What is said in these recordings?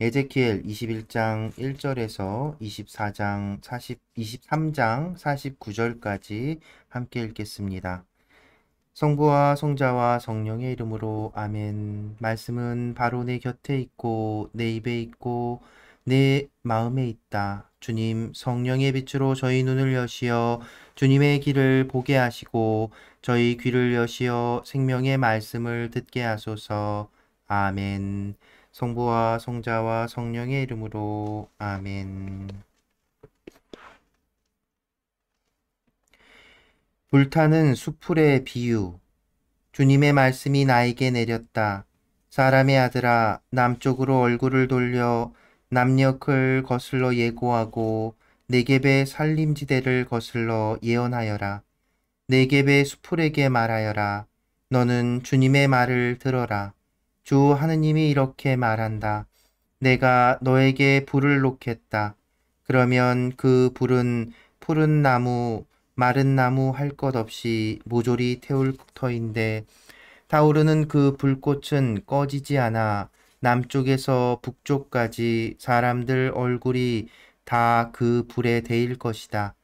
에제키엘 21장 1절에서 24장 40, 23장 49절까지 함께 읽겠습니다. 성부와 성자와 성령의 이름으로 아멘. 말씀은 바로 내 곁에 있고 내 입에 있고 내 마음에 있다. 주님 성령의 빛으로 저희 눈을 여시어 주님의 길을 보게 하시고 저희 귀를 여시어 생명의 말씀을 듣게 하소서. 아멘. 성부와 성자와 성령의 이름으로 아멘. 불타는 수풀의 비유. 주님의 말씀이 나에게 내렸다. 사람의 아들아, 남쪽으로 얼굴을 돌려 남녘을 거슬러 예고하고 네개배 살림지대를 거슬러 예언하여라. 네개배 수풀에게 말하여라. 너는 주님의 말을 들어라. 주 하느님이 이렇게 말한다. 내가 너에게 불을 놓겠다. 그러면 그 불은 푸른 나무, 마른 나무 할 것 없이 모조리 태울 터인데 타오르는 그 불꽃은 꺼지지 않아 남쪽에서 북쪽까지 사람들 얼굴이 다 그 불에 데일 것이다.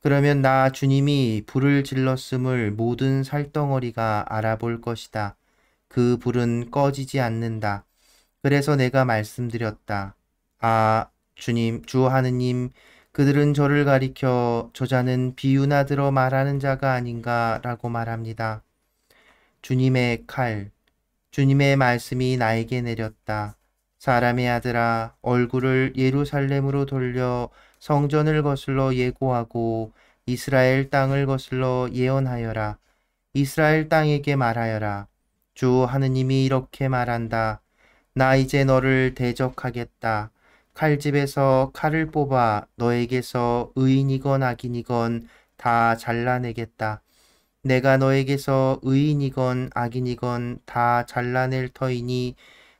그러면 나 주님이 불을 질렀음을 모든 살덩어리가 알아볼 것이다. 그 불은 꺼지지 않는다. 그래서 내가 말씀드렸다. 아, 주님, 주 하느님, 그들은 저를 가리켜 저자는 비유나 들어 말하는 자가 아닌가라고 말합니다. 주님의 칼, 주님의 말씀이 나에게 내렸다. 사람의 아들아, 얼굴을 예루살렘으로 돌려 성전을 거슬러 예고하고 이스라엘 땅을 거슬러 예언하여라. 이스라엘 땅에게 말하여라. 주 하느님이 이렇게 말한다. 나 이제 너를 대적하겠다. 칼집에서 칼을 뽑아 너에게서 의인이건 악인이건 다 잘라내겠다. 내가 너에게서 의인이건 악인이건 다 잘라낼 터이니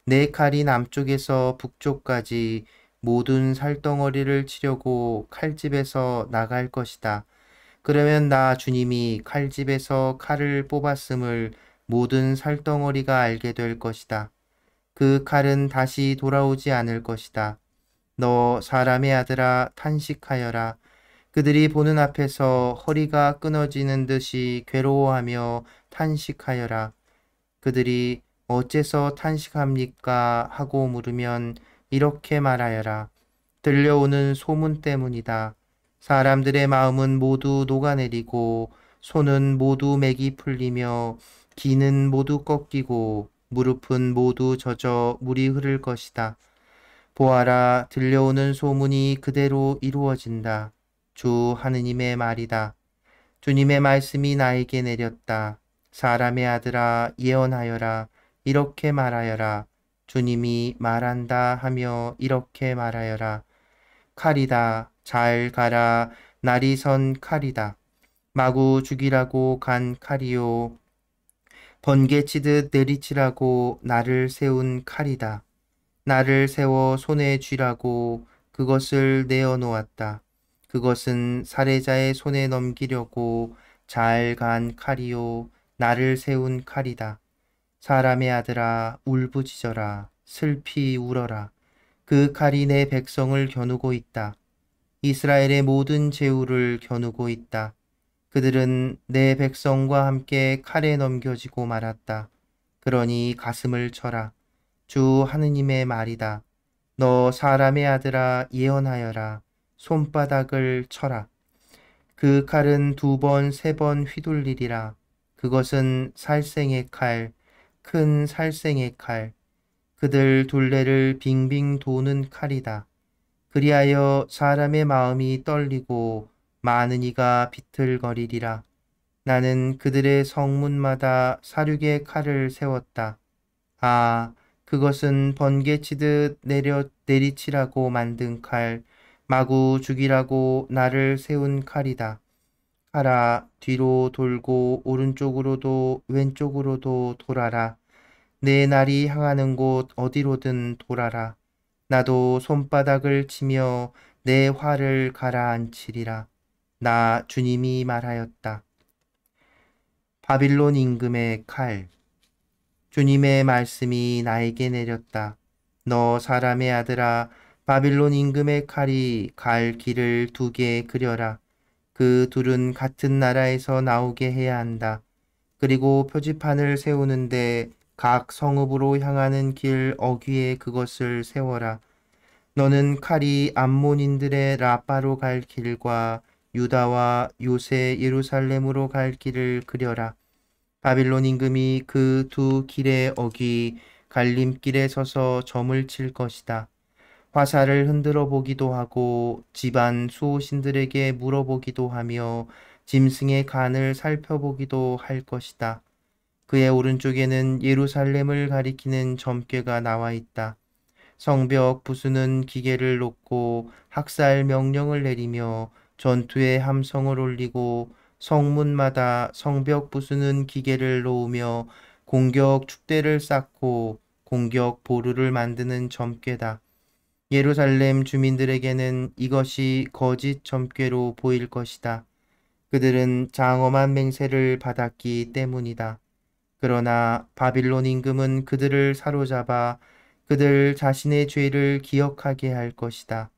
내 칼이 남쪽에서 북쪽까지 모든 살덩어리를 치려고 칼집에서 나갈 것이다. 그러면 나 주님이 칼집에서 칼을 뽑았음을 모든 살덩어리가 알게 될 것이다. 그 칼은 다시 돌아오지 않을 것이다. 너 사람의 아들아 탄식하여라. 그들이 보는 앞에서 허리가 끊어지는 듯이 괴로워하며 탄식하여라. 그들이 어째서 탄식합니까? 하고 물으면 이렇게 말하여라. 들려오는 소문 때문이다. 사람들의 마음은 모두 녹아내리고 손은 모두 맥이 풀리며 기는 모두 꺾이고 무릎은 모두 젖어 물이 흐를 것이다. 보아라 들려오는 소문이 그대로 이루어진다. 주 하느님의 말이다. 주님의 말씀이 나에게 내렸다. 사람의 아들아 예언하여라. 이렇게 말하여라. 주님이 말한다 하며 이렇게 말하여라. 칼이다. 잘 가라. 날이 선 칼이다. 마구 죽이라고 간 칼이요. 번개치듯 내리치라고 나를 세운 칼이다. 나를 세워 손에 쥐라고 그것을 내어놓았다. 그것은 살해자의 손에 넘기려고 잘 간 칼이요 나를 세운 칼이다. 사람의 아들아 울부짖어라 슬피 울어라. 그 칼이 내 백성을 겨누고 있다. 이스라엘의 모든 재우를 겨누고 있다. 그들은 내 백성과 함께 칼에 넘겨지고 말았다. 그러니 가슴을 쳐라. 주 하느님의 말이다. 너 사람의 아들아 예언하여라. 손바닥을 쳐라. 그 칼은 두 번, 세 번 휘둘리리라. 그것은 살생의 칼, 큰 살생의 칼. 그들 둘레를 빙빙 도는 칼이다. 그리하여 사람의 마음이 떨리고 많은 이가 비틀거리리라. 나는 그들의 성문마다 사륙의 칼을 세웠다. 아, 그것은 번개치듯 내려, 내리치라고 만든 칼, 마구 죽이라고 나를 세운 칼이다. 칼아, 뒤로 돌고 오른쪽으로도 왼쪽으로도 돌아라. 내 날이 향하는 곳 어디로든 돌아라. 나도 손바닥을 치며 내 활을 가라앉히리라. 나 주님이 말하였다. 바빌론 임금의 칼. 주님의 말씀이 나에게 내렸다. 너 사람의 아들아, 바빌론 임금의 칼이 갈 길을 두 개 그려라. 그 둘은 같은 나라에서 나오게 해야 한다. 그리고 표지판을 세우는데 각 성읍으로 향하는 길 어귀에 그것을 세워라. 너는 칼이 암몬인들의 라빠로 갈 길과 유다와 요새 예루살렘으로 갈 길을 그려라. 바빌론 임금이 그 두길에 어기 갈림길에 서서 점을 칠 것이다. 화살을 흔들어 보기도 하고 집안 수호신들에게 물어보기도 하며 짐승의 간을 살펴보기도 할 것이다. 그의 오른쪽에는 예루살렘을 가리키는 점괘가 나와 있다. 성벽 부수는 기계를 놓고 학살 명령을 내리며 전투에 함성을 올리고 성문마다 성벽 부수는 기계를 놓으며 공격 축대를 쌓고 공격 보루를 만드는 점괘다. 예루살렘 주민들에게는 이것이 거짓 점괘로 보일 것이다. 그들은 장엄한 맹세를 받았기 때문이다. 그러나 바빌론 임금은 그들을 사로잡아 그들 자신의 죄를 기억하게 할 것이다.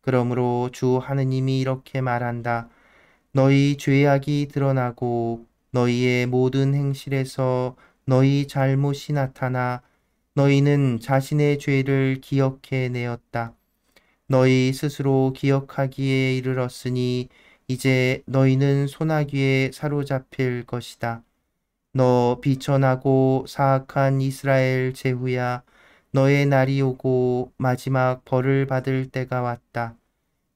그러므로 주 하느님이 이렇게 말한다. 너희 죄악이 드러나고 너희의 모든 행실에서 너희 잘못이 나타나 너희는 자신의 죄를 기억해 내었다. 너희 스스로 기억하기에 이르렀으니 이제 너희는 소나귀에 사로잡힐 것이다. 너 비천하고 사악한 이스라엘 제후야 너의 날이 오고 마지막 벌을 받을 때가 왔다.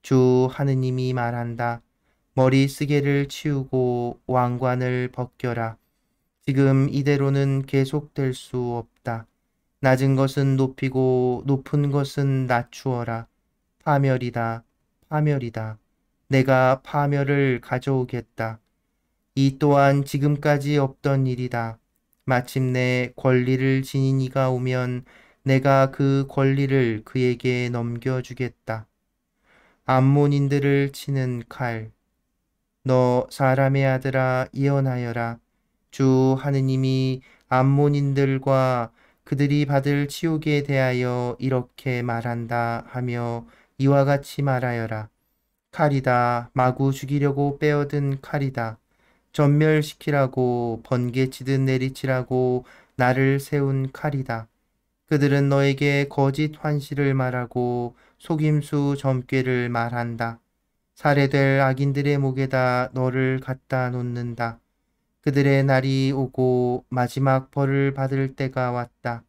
주 하느님이 말한다. 머리 쓰개를 치우고 왕관을 벗겨라. 지금 이대로는 계속될 수 없다. 낮은 것은 높이고 높은 것은 낮추어라. 파멸이다. 파멸이다. 내가 파멸을 가져오겠다. 이 또한 지금까지 없던 일이다. 마침내 권리를 지닌 이가 오면 내가 그 권리를 그에게 넘겨주겠다. 암몬인들을 치는 칼. 너 사람의 아들아 예언하여라. 주 하느님이 암몬인들과 그들이 받을 치욕에 대하여 이렇게 말한다 하며 이와 같이 말하여라. 칼이다. 마구 죽이려고 빼어든 칼이다. 전멸시키라고 번개치듯 내리치라고 나를 세운 칼이다. 그들은 너에게 거짓 환시를 말하고 속임수 점괘를 말한다. 살해될 악인들의 목에다 너를 갖다 놓는다. 그들의 날이 오고 마지막 벌을 받을 때가 왔다.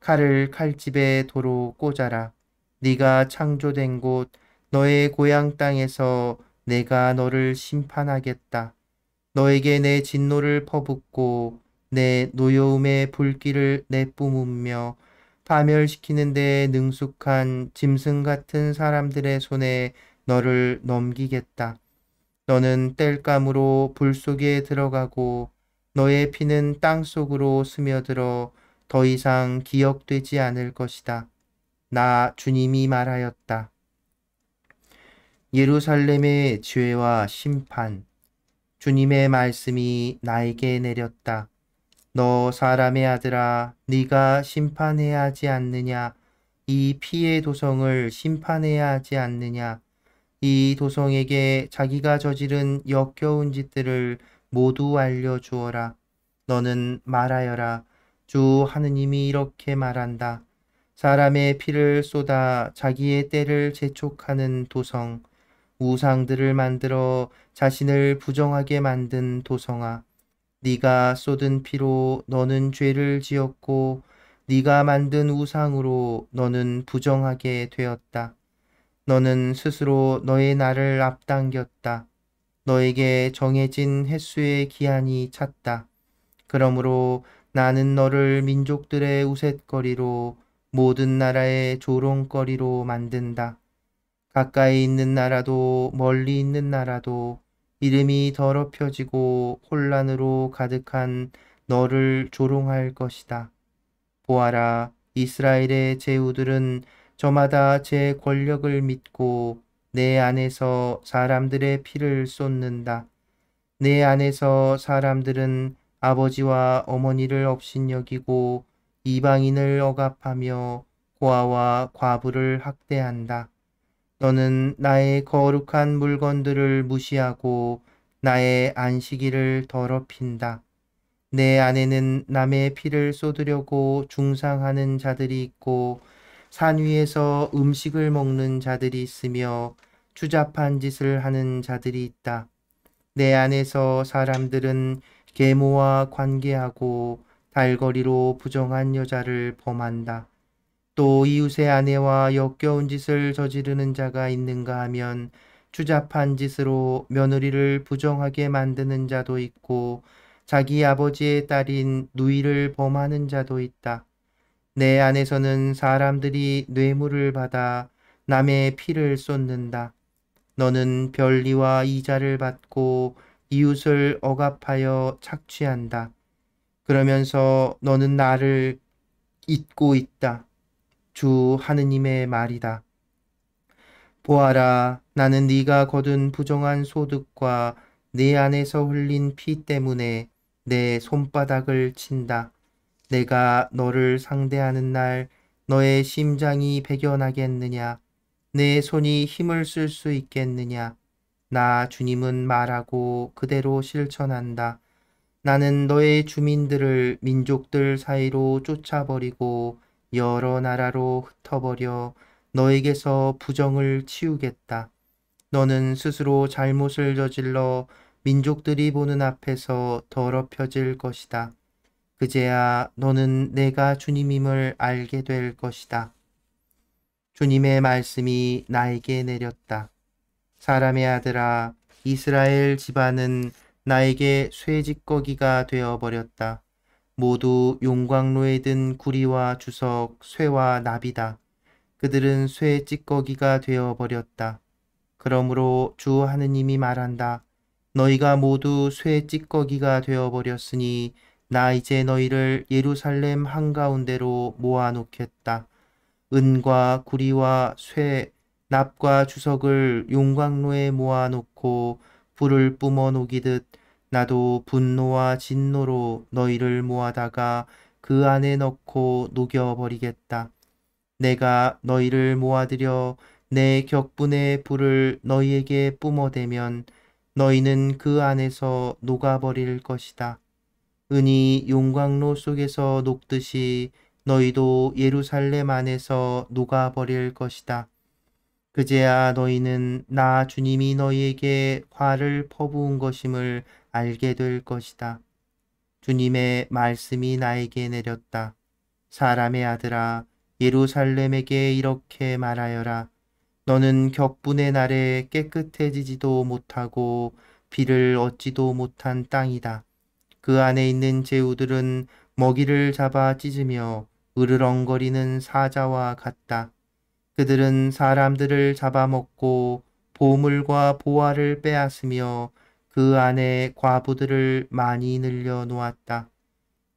칼을 칼집에 도로 꽂아라. 네가 창조된 곳 너의 고향 땅에서 내가 너를 심판하겠다. 너에게 내 진노를 퍼붓고 내 노여움의 불길을 내뿜으며 파멸시키는 데 능숙한 짐승 같은 사람들의 손에 너를 넘기겠다. 너는 땔감으로 불 속에 들어가고 너의 피는 땅 속으로 스며들어 더 이상 기억되지 않을 것이다. 나 주님이 말하였다. 예루살렘의 죄와 심판 주님의 말씀이 나에게 내렸다. 너 사람의 아들아 네가 심판해야 하지 않느냐 이 피의 도성을 심판해야 하지 않느냐 이 도성에게 자기가 저지른 역겨운 짓들을 모두 알려주어라 너는 말하여라 주 하느님이 이렇게 말한다 사람의 피를 쏟아 자기의 때를 재촉하는 도성 우상들을 만들어 자신을 부정하게 만든 도성아 네가 쏟은 피로 너는 죄를 지었고 네가 만든 우상으로 너는 부정하게 되었다. 너는 스스로 너의 나를 앞당겼다. 너에게 정해진 횟수의 기한이 찼다. 그러므로 나는 너를 민족들의 우윳거리로 모든 나라의 조롱거리로 만든다. 가까이 있는 나라도 멀리 있는 나라도 이름이 더럽혀지고 혼란으로 가득한 너를 조롱할 것이다. 보아라, 이스라엘의 제후들은 저마다 제 권력을 믿고 내 안에서 사람들의 피를 쏟는다. 내 안에서 사람들은 아버지와 어머니를 업신여기고 이방인을 억압하며 고아와 과부를 학대한다. 너는 나의 거룩한 물건들을 무시하고 나의 안식일을 더럽힌다. 내 안에는 남의 피를 쏟으려고 중상하는 자들이 있고 산 위에서 음식을 먹는 자들이 있으며 추잡한 짓을 하는 자들이 있다. 내 안에서 사람들은 계모와 관계하고 달거리로 부정한 여자를 범한다. 또 이웃의 아내와 역겨운 짓을 저지르는 자가 있는가 하면 추잡한 짓으로 며느리를 부정하게 만드는 자도 있고 자기 아버지의 딸인 누이를 범하는 자도 있다. 내 안에서는 사람들이 뇌물을 받아 남의 피를 쏟는다. 너는 별리와 이자를 받고 이웃을 억압하여 착취한다. 그러면서 너는 나를 잊고 있다. 주 하느님의 말이다. 보아라, 나는 네가 거둔 부정한 소득과 네 안에서 흘린 피 때문에 내 손바닥을 친다. 내가 너를 상대하는 날 너의 심장이 배견하겠느냐? 내 손이 힘을 쓸 수 있겠느냐? 나 주님은 말하고 그대로 실천한다. 나는 너의 주민들을 민족들 사이로 쫓아버리고 여러 나라로 흩어버려 너에게서 부정을 치우겠다. 너는 스스로 잘못을 저질러 민족들이 보는 앞에서 더럽혀질 것이다. 그제야 너는 내가 주님임을 알게 될 것이다. 주님의 말씀이 나에게 내렸다. 사람의 아들아, 이스라엘 집안은 나에게 쇠짓거기가 되어버렸다. 모두 용광로에 든 구리와 주석, 쇠와 나비다. 그들은 쇠 찌꺼기가 되어 버렸다. 그러므로 주 하느님이 말한다. 너희가 모두 쇠 찌꺼기가 되어 버렸으니 나 이제 너희를 예루살렘 한가운데로 모아놓겠다. 은과 구리와 쇠, 납과 주석을 용광로에 모아놓고 불을 뿜어 녹이듯 나도 분노와 진노로 너희를 모아다가 그 안에 넣고 녹여버리겠다. 내가 너희를 모아들여 내 격분의 불을 너희에게 뿜어대면 너희는 그 안에서 녹아버릴 것이다. 은이 용광로 속에서 녹듯이 너희도 예루살렘 안에서 녹아버릴 것이다. 그제야 너희는 나 주님이 너희에게 화를 퍼부은 것임을 알게 될 것이다. 주님의 말씀이 나에게 내렸다. 사람의 아들아 예루살렘에게 이렇게 말하여라. 너는 격분의 날에 깨끗해지지도 못하고 비를 얻지도 못한 땅이다. 그 안에 있는 재우들은 먹이를 잡아 찢으며 으르렁거리는 사자와 같다. 그들은 사람들을 잡아먹고 보물과 보화를 빼앗으며 그 안에 과부들을 많이 늘려 놓았다.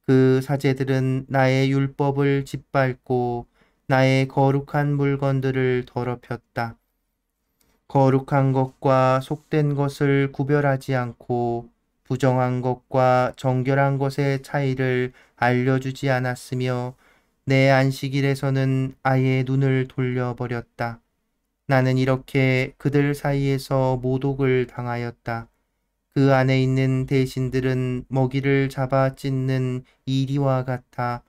그 사제들은 나의 율법을 짓밟고 나의 거룩한 물건들을 더럽혔다. 거룩한 것과 속된 것을 구별하지 않고 부정한 것과 정결한 것의 차이를 알려주지 않았으며 내 안식일에서는 아예 눈을 돌려버렸다. 나는 이렇게 그들 사이에서 모독을 당하였다. 그 안에 있는 대신들은 먹이를 잡아 찢는 이리와 같아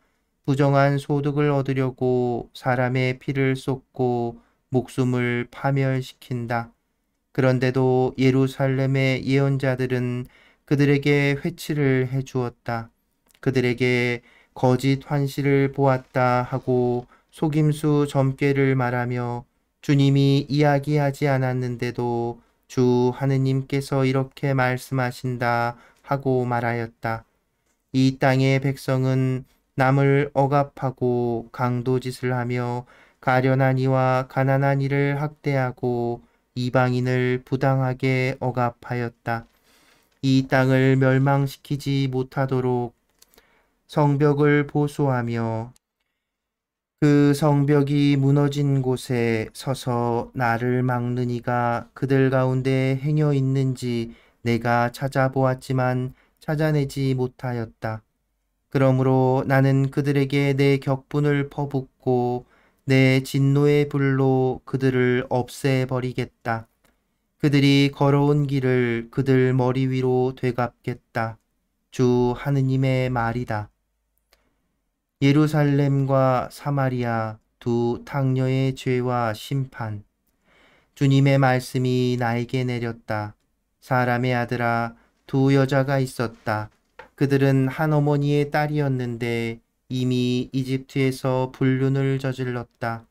부정한 소득을 얻으려고 사람의 피를 쏟고 목숨을 파멸시킨다. 그런데도 예루살렘의 예언자들은 그들에게 회치를 해 주었다. 그들에게 거짓 환시를 보았다 하고 속임수 점괘를 말하며 주님이 이야기하지 않았는데도 주 하느님께서 이렇게 말씀하신다 하고 말하였다. 이 땅의 백성은 남을 억압하고 강도짓을 하며 가련한 이와 가난한 이를 학대하고 이방인을 부당하게 억압하였다. 이 땅을 멸망시키지 못하도록 성벽을 보수하며 그 성벽이 무너진 곳에 서서 나를 막는 이가 그들 가운데 행여 있는지 내가 찾아보았지만 찾아내지 못하였다. 그러므로 나는 그들에게 내 격분을 퍼붓고 내 진노의 불로 그들을 없애버리겠다. 그들이 걸어온 길을 그들 머리 위로 되갚겠다. 주 하느님의 말이다. 예루살렘과 사마리아 두 탕녀의 죄와 심판. 주님의 말씀이 나에게 내렸다. 사람의 아들아, 두 여자가 있었다. 그들은 한 어머니의 딸이었는데 이미 이집트에서 불륜을 저질렀다.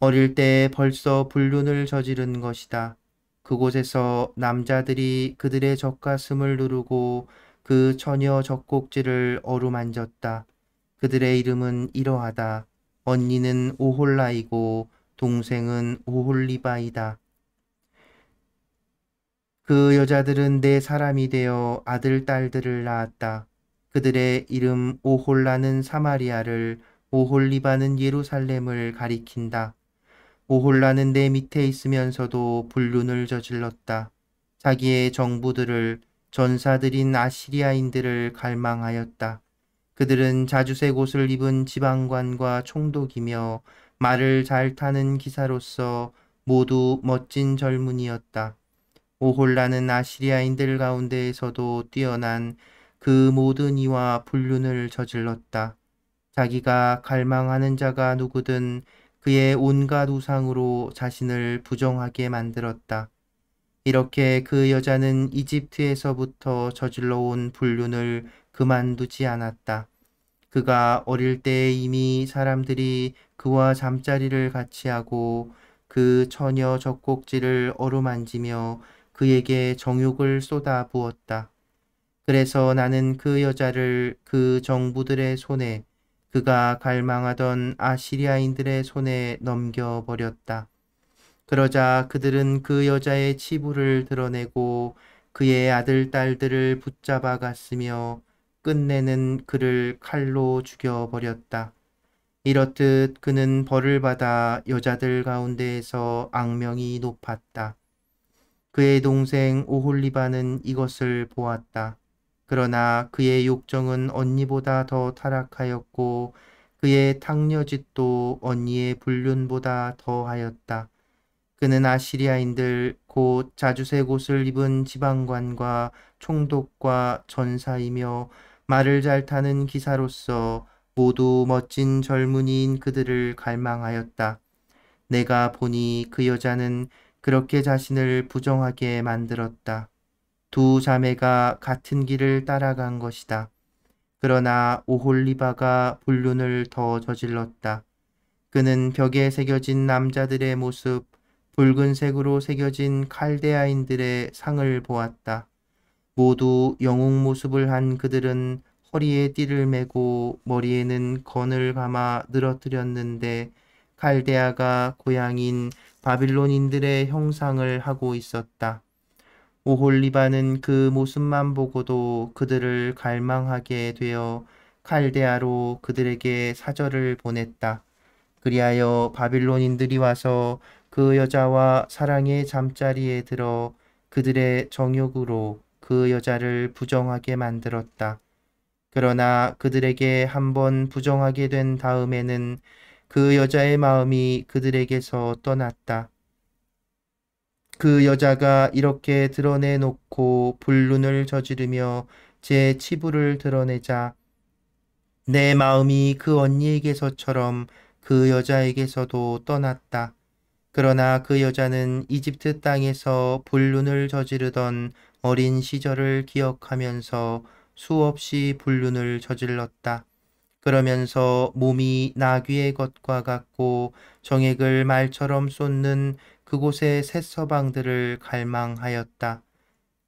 어릴 때 벌써 불륜을 저지른 것이다. 그곳에서 남자들이 그들의 젖가슴을 누르고 그 처녀 젖꼭지를 어루만졌다. 그들의 이름은 이러하다. 언니는 오홀라이고 동생은 오홀리바이다. 그 여자들은 내 네 사람이 되어 아들, 딸들을 낳았다. 그들의 이름 오홀라는 사마리아를, 오홀리바는 예루살렘을 가리킨다. 오홀라는 내 밑에 있으면서도 불륜을 저질렀다. 자기의 정부들을, 전사들인 아시리아인들을 갈망하였다. 그들은 자주색 옷을 입은 지방관과 총독이며 말을 잘 타는 기사로서 모두 멋진 젊은이였다. 오홀라는 아시리아인들 가운데에서도 뛰어난 그 모든 이와 불륜을 저질렀다. 자기가 갈망하는 자가 누구든 그의 온갖 우상으로 자신을 부정하게 만들었다. 이렇게 그 여자는 이집트에서부터 저질러 온 불륜을 그만두지 않았다. 그가 어릴 때 이미 사람들이 그와 잠자리를 같이 하고 그 처녀 젖꼭지를 어루만지며 그에게 정욕을 쏟아 부었다. 그래서 나는 그 여자를 그 정부들의 손에 그가 갈망하던 아시리아인들의 손에 넘겨버렸다. 그러자 그들은 그 여자의 치부를 드러내고 그의 아들, 딸들을 붙잡아 갔으며 끝내는 그를 칼로 죽여버렸다. 이렇듯 그는 벌을 받아 여자들 가운데에서 악명이 높았다. 그의 동생 오홀리바는 이것을 보았다. 그러나 그의 욕정은 언니보다 더 타락하였고 그의 탕녀짓도 언니의 불륜보다 더하였다. 그는 아시리아인들 곧 자주색 옷을 입은 지방관과 총독과 전사이며 말을 잘 타는 기사로서 모두 멋진 젊은이인 그들을 갈망하였다. 내가 보니 그 여자는 그렇게 자신을 부정하게 만들었다. 두 자매가 같은 길을 따라간 것이다. 그러나 오홀리바가 불륜을 더 저질렀다. 그는 벽에 새겨진 남자들의 모습, 붉은색으로 새겨진 칼데아인들의 상을 보았다. 모두 영웅 모습을 한 그들은 허리에 띠를 메고 머리에는 건을 감아 늘어뜨렸는데 칼데아가 고향인 바빌론인들의 형상을 하고 있었다. 오홀리바는 그 모습만 보고도 그들을 갈망하게 되어 칼데아로 그들에게 사절을 보냈다. 그리하여 바빌론인들이 와서 그 여자와 사랑의 잠자리에 들어 그들의 정욕으로 그 여자를 부정하게 만들었다. 그러나 그들에게 한 번 부정하게 된 다음에는 그 여자의 마음이 그들에게서 떠났다. 그 여자가 이렇게 드러내놓고 불륜을 저지르며 제 치부를 드러내자 내 마음이 그 언니에게서처럼 그 여자에게서도 떠났다. 그러나 그 여자는 이집트 땅에서 불륜을 저지르던 어린 시절을 기억하면서 수없이 불륜을 저질렀다. 그러면서 몸이 나귀의 것과 같고 정액을 말처럼 쏟는 그곳의 새서방들을 갈망하였다.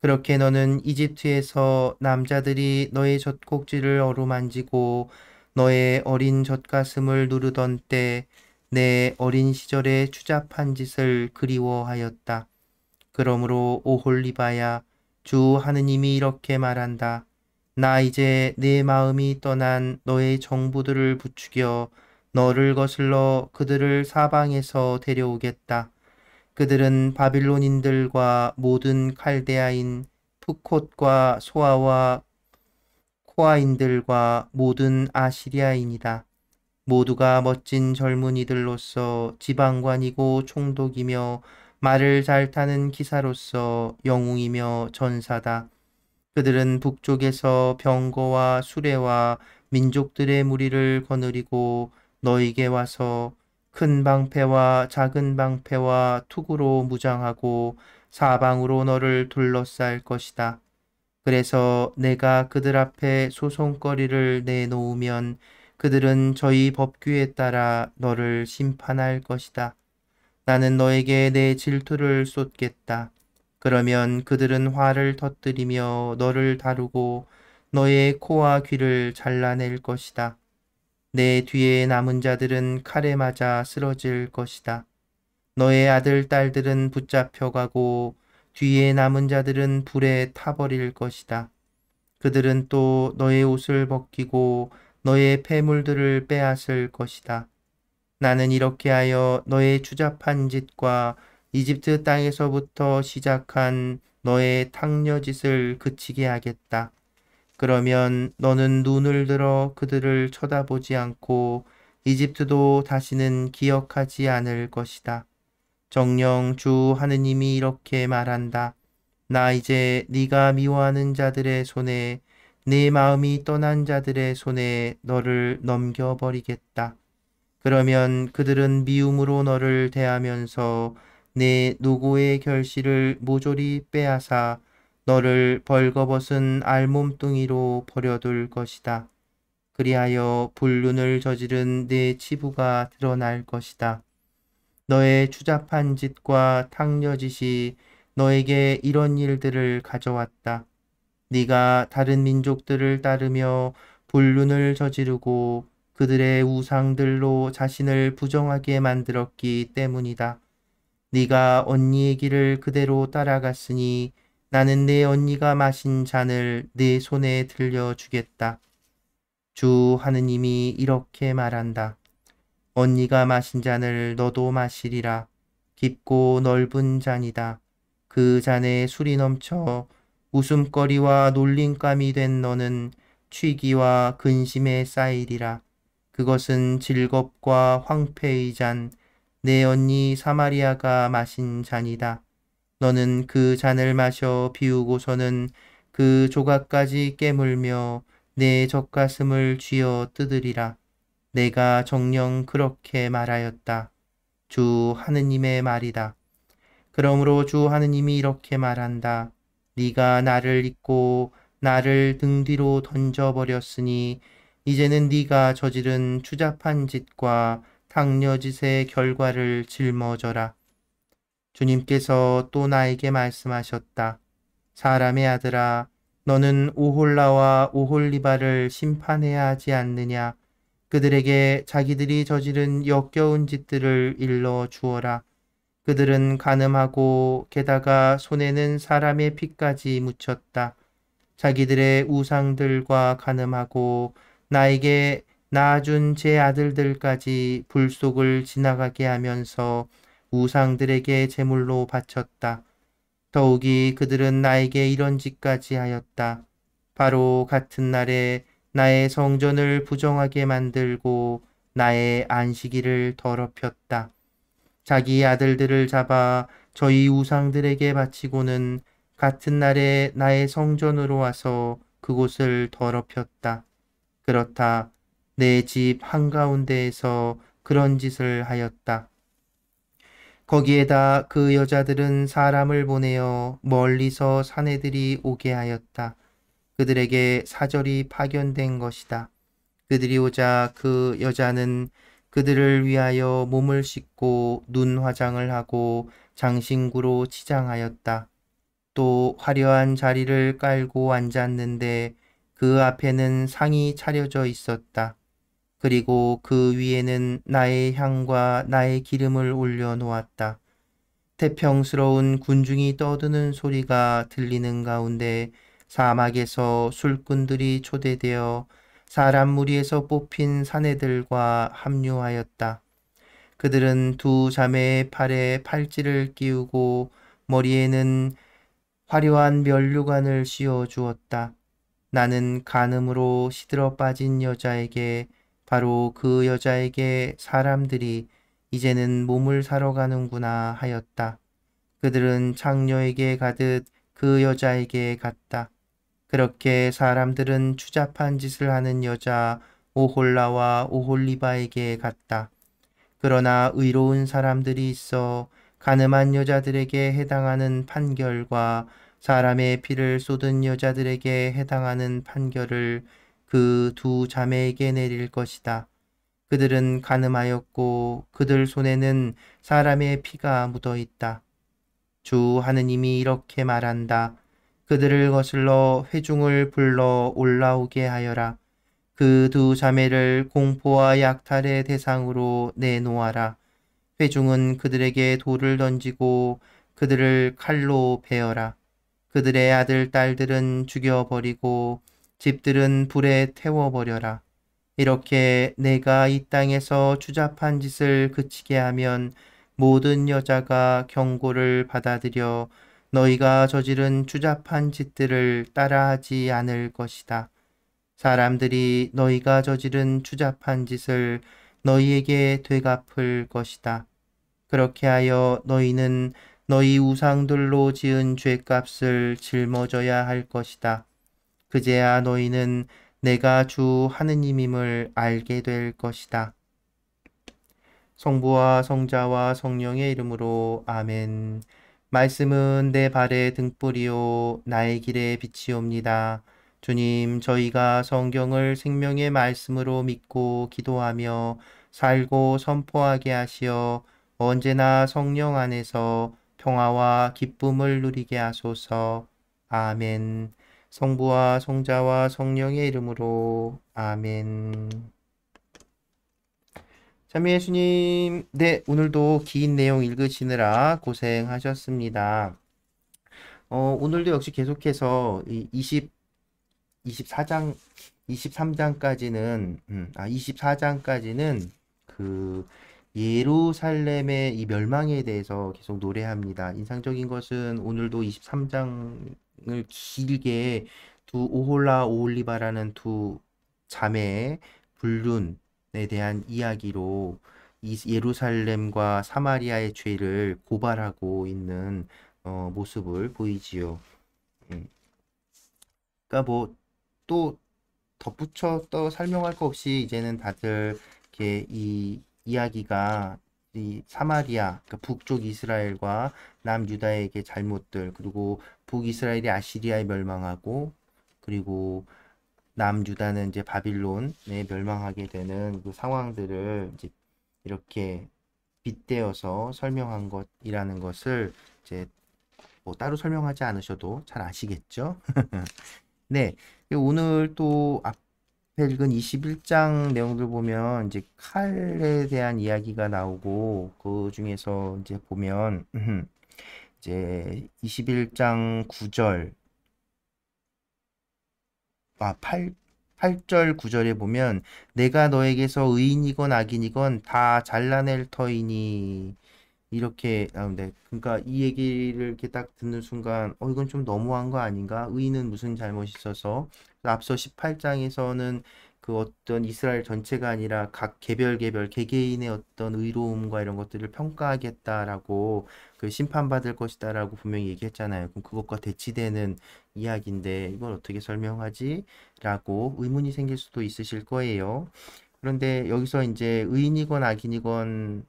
그렇게 너는 이집트에서 남자들이 너의 젖꼭지를 어루만지고 너의 어린 젖가슴을 누르던 때 내 어린 시절의 추잡한 짓을 그리워하였다. 그러므로 오홀리바야 주 하느님이 이렇게 말한다. 나 이제 네 마음이 떠난 너의 정부들을 부추겨 너를 거슬러 그들을 사방에서 데려오겠다. 그들은 바빌론인들과 모든 칼데아인 푸콧과 소아와 코아인들과 모든 아시리아인이다. 모두가 멋진 젊은이들로서 지방관이고 총독이며 말을 잘 타는 기사로서 영웅이며 전사다. 그들은 북쪽에서 병거와 수레와 민족들의 무리를 거느리고 너에게 와서 큰 방패와 작은 방패와 투구로 무장하고 사방으로 너를 둘러쌀 것이다. 그래서 내가 그들 앞에 소송거리를 내놓으면 그들은 저희 법규에 따라 너를 심판할 것이다. 나는 너에게 내 질투를 쏟겠다. 그러면 그들은 화를 터뜨리며 너를 다루고 너의 코와 귀를 잘라낼 것이다. 내 뒤에 남은 자들은 칼에 맞아 쓰러질 것이다. 너의 아들, 딸들은 붙잡혀 가고 뒤에 남은 자들은 불에 타버릴 것이다. 그들은 또 너의 옷을 벗기고 너의 폐물들을 빼앗을 것이다. 나는 이렇게 하여 너의 추잡한 짓과 이집트 땅에서부터 시작한 너의 탕녀짓을 그치게 하겠다. 그러면 너는 눈을 들어 그들을 쳐다보지 않고 이집트도 다시는 기억하지 않을 것이다. 정령 주 하느님이 이렇게 말한다. 나 이제 네가 미워하는 자들의 손에 네 마음이 떠난 자들의 손에 너를 넘겨버리겠다. 그러면 그들은 미움으로 너를 대하면서 내 노고의 결실을 모조리 빼앗아 너를 벌거벗은 알몸뚱이로 버려둘 것이다. 그리하여 불륜을 저지른 내 치부가 드러날 것이다. 너의 추잡한 짓과 탕려짓이 너에게 이런 일들을 가져왔다. 네가 다른 민족들을 따르며 불륜을 저지르고 그들의 우상들로 자신을 부정하게 만들었기 때문이다. 네가 언니의 길을 그대로 따라갔으니 나는 내 언니가 마신 잔을 네 손에 들려주겠다. 주 하느님이 이렇게 말한다. 언니가 마신 잔을 너도 마시리라. 깊고 넓은 잔이다. 그 잔에 술이 넘쳐 웃음거리와 놀림감이 된 너는 취기와 근심에 쌓이리라. 그것은 즐겁과 황폐의 잔, 내 네 언니 사마리아가 마신 잔이다. 너는 그 잔을 마셔 비우고서는 그 조각까지 깨물며 내 젖가슴을 쥐어 뜯으리라. 내가 정령 그렇게 말하였다. 주 하느님의 말이다. 그러므로 주 하느님이 이렇게 말한다. 네가 나를 잊고 나를 등 뒤로 던져버렸으니 이제는 네가 저지른 추잡한 짓과 당녀짓의 결과를 짊어져라. 주님께서 또 나에게 말씀하셨다. 사람의 아들아, 너는 오홀라와 오홀리바를 심판해야 하지 않느냐. 그들에게 자기들이 저지른 역겨운 짓들을 일러 주어라. 그들은 가늠하고 게다가 손에는 사람의 피까지 묻혔다. 자기들의 우상들과 가늠하고 나에게 낳아준 제 아들들까지 불 속을 지나가게 하면서 우상들에게 제물로 바쳤다. 더욱이 그들은 나에게 이런 짓까지 하였다. 바로 같은 날에 나의 성전을 부정하게 만들고 나의 안식일을 더럽혔다. 자기 아들들을 잡아 저희 우상들에게 바치고는 같은 날에 나의 성전으로 와서 그곳을 더럽혔다. 그렇다. 내 집 한가운데에서 그런 짓을 하였다. 거기에다 그 여자들은 사람을 보내어 멀리서 사내들이 오게 하였다. 그들에게 사절이 파견된 것이다. 그들이 오자 그 여자는 그들을 위하여 몸을 씻고 눈 화장을 하고 장신구로 치장하였다. 또 화려한 자리를 깔고 앉았는데 그 앞에는 상이 차려져 있었다. 그리고 그 위에는 나의 향과 나의 기름을 올려놓았다. 태평스러운 군중이 떠드는 소리가 들리는 가운데 사막에서 술꾼들이 초대되어 사람 무리에서 뽑힌 사내들과 합류하였다. 그들은 두 자매의 팔에 팔찌를 끼우고 머리에는 화려한 면류관을 씌워 주었다. 나는 간음으로 시들어 빠진 여자에게 바로 그 여자에게 사람들이 이제는 몸을 사러 가는구나 하였다. 그들은 창녀에게 가듯 그 여자에게 갔다. 그렇게 사람들은 추잡한 짓을 하는 여자 오홀라와 오홀리바에게 갔다. 그러나 의로운 사람들이 있어 가늠한 여자들에게 해당하는 판결과 사람의 피를 쏟은 여자들에게 해당하는 판결을 그 두 자매에게 내릴 것이다. 그들은 가늠하였고 그들 손에는 사람의 피가 묻어 있다. 주 하느님이 이렇게 말한다. 그들을 거슬러 회중을 불러 올라오게 하여라. 그 두 자매를 공포와 약탈의 대상으로 내놓아라. 회중은 그들에게 돌을 던지고 그들을 칼로 베어라. 그들의 아들, 딸들은 죽여버리고 집들은 불에 태워버려라. 이렇게 내가 이 땅에서 추잡한 짓을 그치게 하면 모든 여자가 경고를 받아들여 너희가 저지른 추잡한 짓들을 따라하지 않을 것이다. 사람들이 너희가 저지른 추잡한 짓을 너희에게 되갚을 것이다. 그렇게 하여 너희는 너희 우상들로 지은 죄값을 짊어져야 할 것이다. 그제야 너희는 내가 주 하느님임을 알게 될 것이다. 성부와 성자와 성령의 이름으로 아멘. 말씀은 내 발의 등불이요 나의 길의 빛이옵니다. 주님, 저희가 성경을 생명의 말씀으로 믿고 기도하며 살고 선포하게 하시어 언제나 성령 안에서 평화와 기쁨을 누리게 하소서. 아멘. 성부와 성자와 성령의 이름으로 아멘. 참 예수님, 네, 오늘도 긴 내용 읽으시느라 고생하셨습니다. 어, 오늘도 역시 계속해서 이 20, 24장, 23장까지는, 음, 아, 24장까지는 그 예루살렘의 이 멸망에 대해서 계속 노래합니다. 인상적인 것은 오늘도 23장을 길게 두 오홀라 오올리바라는 두 자매의 불륜에 대한 이야기로 예루살렘과 사마리아의 죄를 고발하고 있는 어, 모습을 보이지요. 음. 그러니까 뭐또 덧붙여 또 설명할 거 없이 이제는 다들 이렇게 이 이야기가 이 사마리아 그러니까 북쪽 이스라엘과 남 유다에게 잘못들 그리고 북이스라엘이 아시리아에 멸망하고 그리고 남 유다는 이제 바빌론에 멸망하게 되는 그 상황들을 이제 이렇게 빗대어서 설명한 것이라는 것을 이제 뭐 따로 설명하지 않으셔도 잘 아시겠죠? 네, 오늘 또 앞, 앞 읽은 21장 내용들 보면 이제 칼에 대한 이야기가 나오고 그 중에서 이제 보면 이제 21장 9절 아 8, 8절 9절에 보면 내가 너에게서 의인이건 악인이건 다 잘라낼 터이니 이렇게 아오데 네. 그러니까 이 얘기를 이렇게 딱 듣는 순간 어 이건 좀 너무한 거 아닌가 의인은 무슨 잘못이 있어서 앞서 18장에서는 그 어떤 이스라엘 전체가 아니라 각 개별 개별 개개인의 어떤 의로움과 이런 것들을 평가하겠다라고 그 심판받을 것이다라고 분명히 얘기했잖아요. 그럼 그것과 대치되는 이야기인데 이걸 어떻게 설명하지라고 의문이 생길 수도 있으실 거예요. 그런데 여기서 이제 의인이건 악인이건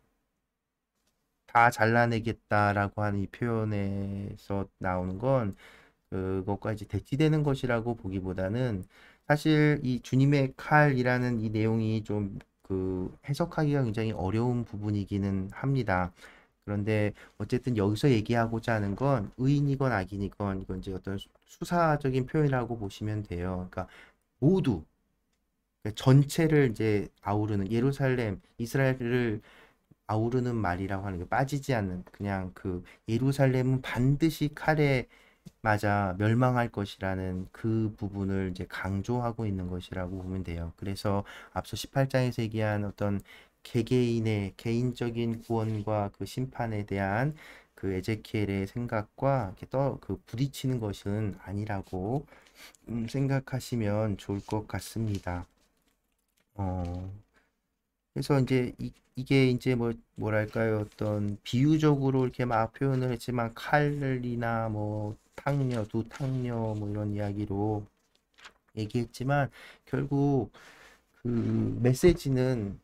다 잘라내겠다라고 하는 이 표현에서 나오는 건 그것과 이제 대치되는 것이라고 보기보다는 사실 이 주님의 칼이라는 이 내용이 좀 그 해석하기가 굉장히 어려운 부분이기는 합니다. 그런데 어쨌든 여기서 얘기하고자 하는 건 의인이건 악인이건 이건 이제 어떤 수사적인 표현이라고 보시면 돼요. 그러니까 모두 그러니까 전체를 이제 아우르는 예루살렘 이스라엘을 아우르는 말이라고 하는 게 빠지지 않는 그냥 그 예루살렘은 반드시 칼에 맞아 멸망할 것이라는 그 부분을 이제 강조하고 있는 것이라고 보면 돼요. 그래서 앞서 18장에서 얘기한 어떤 개개인의 개인적인 구원과 그 심판에 대한 그 에제키엘의 생각과 이렇게 떠그 부딪히는 것은 아니라고 음, 생각하시면 좋을 것 같습니다. 어, 그래서 이제 이, 이게 이제 뭐 뭐랄까요 어떤 비유적으로 이렇게 막 표현을 했지만 칼이나 뭐 탕녀 두 탕녀 뭐 이런 이야기로 얘기했지만 결국 그 메시지는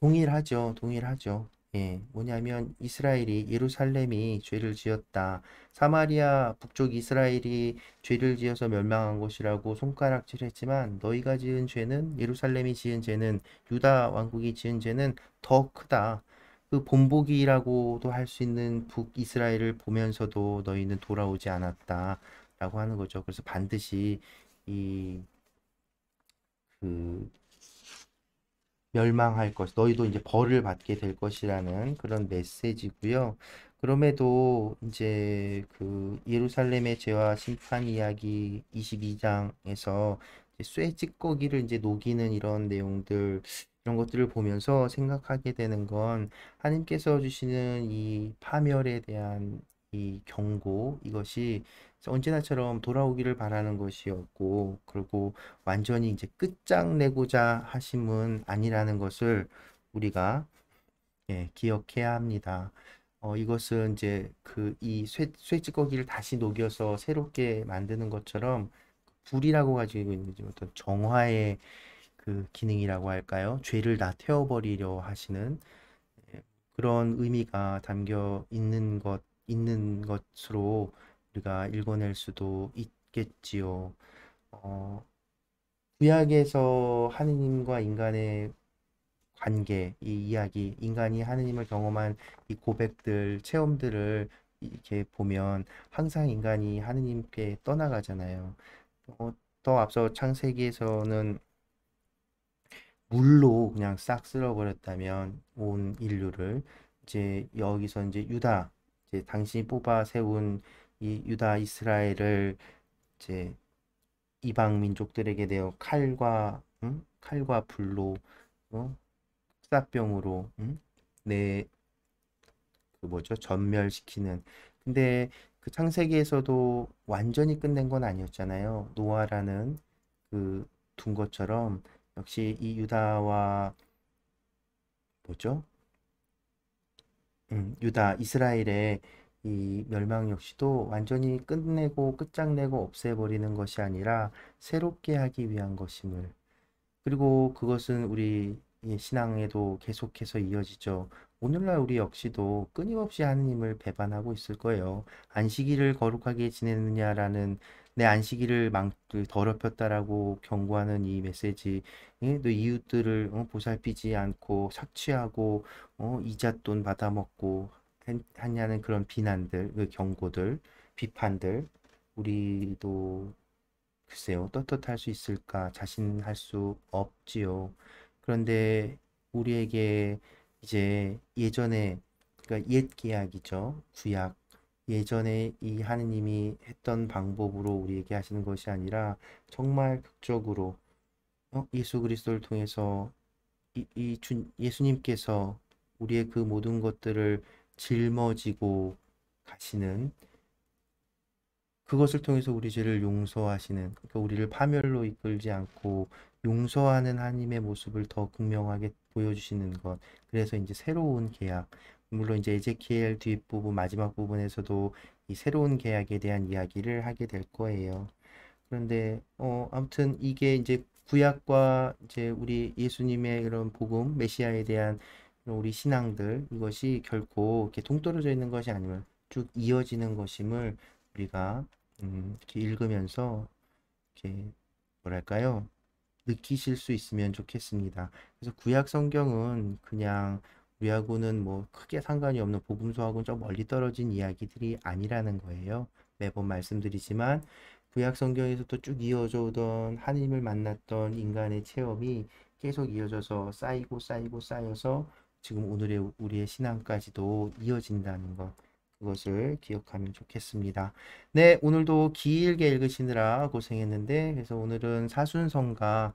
동일하죠 동일하죠 예, 뭐냐면 이스라엘이 예루살렘이 죄를 지었다. 사마리아 북쪽 이스라엘이 죄를 지어서 멸망한 것이라고 손가락질했지만 너희가 지은 죄는 예루살렘이 지은 죄는 유다 왕국이 지은 죄는 더 크다. 그 본보기라고도 할 수 있는 북이스라엘을 보면서도 너희는 돌아오지 않았다. 라고 하는 거죠. 그래서 반드시 이, 그, 멸망할 것, 너희도 이제 벌을 받게 될 것이라는 그런 메시지고요. 그럼에도 이제 그 예루살렘의 죄와 심판 이야기 22장에서 쇠 찌꺼기를 이제 녹이는 이런 내용들 이런 것들을 보면서 생각하게 되는 건 하나님께서 주시는 이 파멸에 대한 이 경고 이것이 언제나처럼 돌아오기를 바라는 것이었고 그리고 완전히 이제 끝장내고자 하심은 아니라는 것을 우리가 예, 기억해야 합니다. 어, 이것은 이제 그 이 쇠찌꺼기를 다시 녹여서 새롭게 만드는 것처럼 그 불이라고 가지고 있는 어떤 정화의 그 기능이라고 할까요? 죄를 다 태워버리려 하시는 예, 그런 의미가 담겨 있는 것 있는 것으로 우리가 읽어낼 수도 있겠지요. 어, 구약에서 하느님과 인간의 관계, 이 이야기, 인간이 하느님을 경험한 이 고백들, 체험들을 이렇게 보면 항상 인간이 하느님께 떠나가잖아요. 어, 더 앞서 창세기에서는 물로 그냥 싹 쓸어버렸다면 온 인류를 이제 여기서 이제 유다, 이제 당신이 뽑아 세운 이 유다 이스라엘을 이제 이방 민족들에게 내어 칼과 응? 칼과 불로 어? 흑사병으로 응? 내그 뭐죠 전멸시키는 근데 그 창세기에서도 완전히 끝낸 건 아니었잖아요 노아라는 그 둔 것처럼 역시 이 유다와 뭐죠 응, 유다 이스라엘의 이 멸망 역시도 완전히 끝내고 끝장내고 없애버리는 것이 아니라 새롭게 하기 위한 것임을 그리고 그것은 우리 신앙에도 계속해서 이어지죠. 오늘날 우리 역시도 끊임없이 하느님을 배반하고 있을 거예요. 안식일을 거룩하게 지내느냐라는 내 안식일을 망, 그 더럽혔다라고 경고하는 이 메시지, 예, 또 이웃들을 어, 보살피지 않고 착취하고 어, 이잣돈 받아먹고 하냐는 그런 비난들, 그 경고들, 비판들 우리도 글쎄요 떳떳할 수 있을까 자신할 수 없지요. 그런데 우리에게 이제 예전에 그러니까 옛 계약이죠 구약 예전에 이 하느님이 했던 방법으로 우리에게 하시는 것이 아니라 정말 극적으로 어? 예수 그리스도를 통해서 이, 이 주, 예수님께서 우리의 그 모든 것들을 짊어지고 가시는 그것을 통해서 우리 죄를 용서하시는 그러니까 우리를 파멸로 이끌지 않고 용서하는 하나님의 모습을 더 극명하게 보여주시는 것 그래서 이제 새로운 계약 물론 이제 에제키엘 뒷부분 마지막 부분에서도 이 새로운 계약에 대한 이야기를 하게 될 거예요 그런데 어 아무튼 이게 이제 구약과 이제 우리 예수님의 이런 복음 메시아에 대한 우리 신앙들 이것이 결코 이렇게 동떨어져 있는 것이 아니면 쭉 이어지는 것임을 우리가 음, 이렇게 읽으면서 이렇게 뭐랄까요 느끼실 수 있으면 좋겠습니다. 그래서 구약 성경은 그냥 우리하고는 뭐 크게 상관이 없는 복음서하고는 좀 멀리 떨어진 이야기들이 아니라는 거예요. 매번 말씀드리지만 구약 성경에서도 쭉 이어져 오던 하나님을 만났던 인간의 체험이 계속 이어져서 쌓이고 쌓이고 쌓여서 지금 오늘의 우리의 신앙까지도 이어진다는 것 그것을 기억하면 좋겠습니다. 네, 오늘도 길게 읽으시느라 고생했는데 그래서 오늘은 사순성가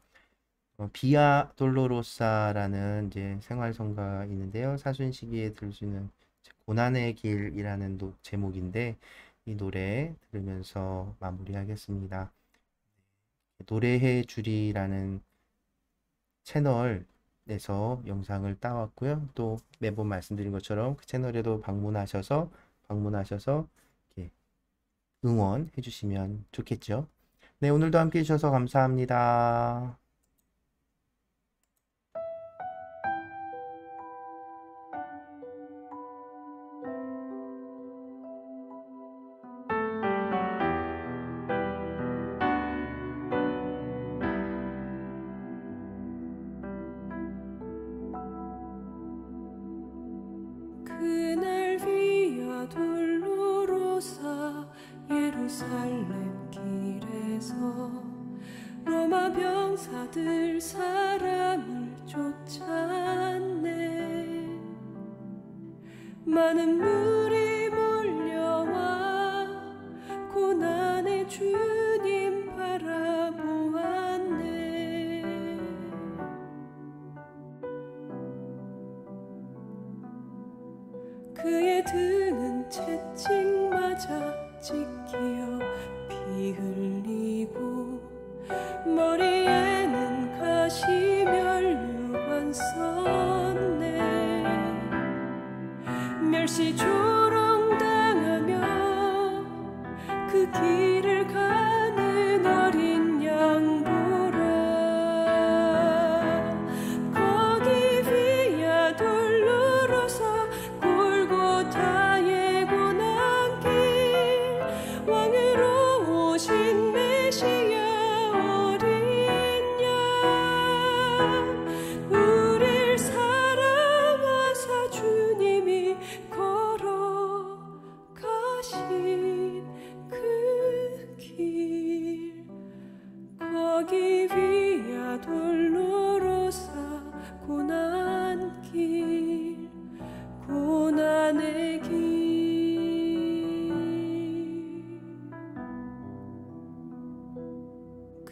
어, 비아 돌로로사라는 이제 생활성가 있는데요. 사순 시기에 들 수 있는 고난의 길이라는 노, 제목인데 이 노래 들으면서 마무리하겠습니다. 노래해 주리라는 채널 내서 영상을 따왔고요. 또 매번 말씀드린 것처럼 그 채널에도 방문하셔서 방문하셔서 응원해 주시면 좋겠죠. 네, 오늘도 함께 해주셔서 감사합니다.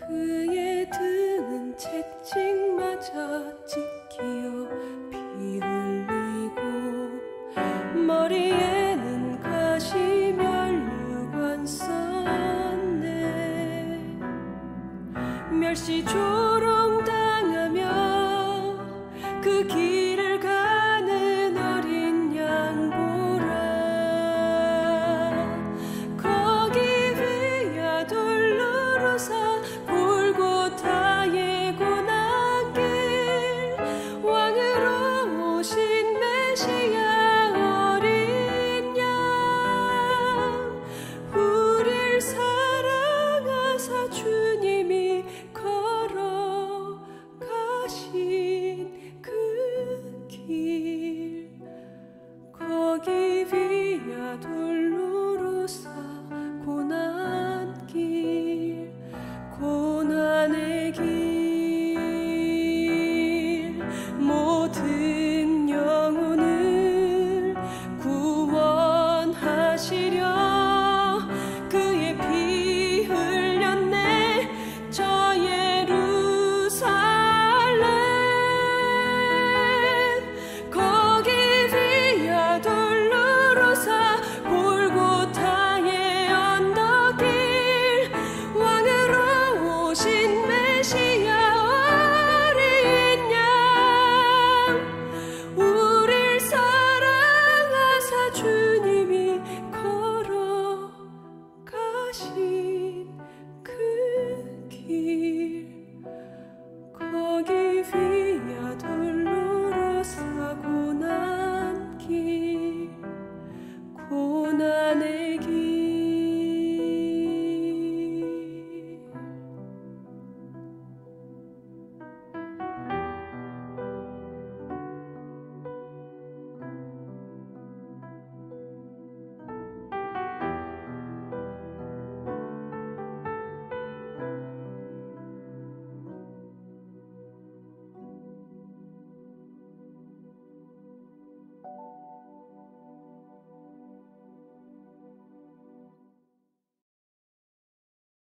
그의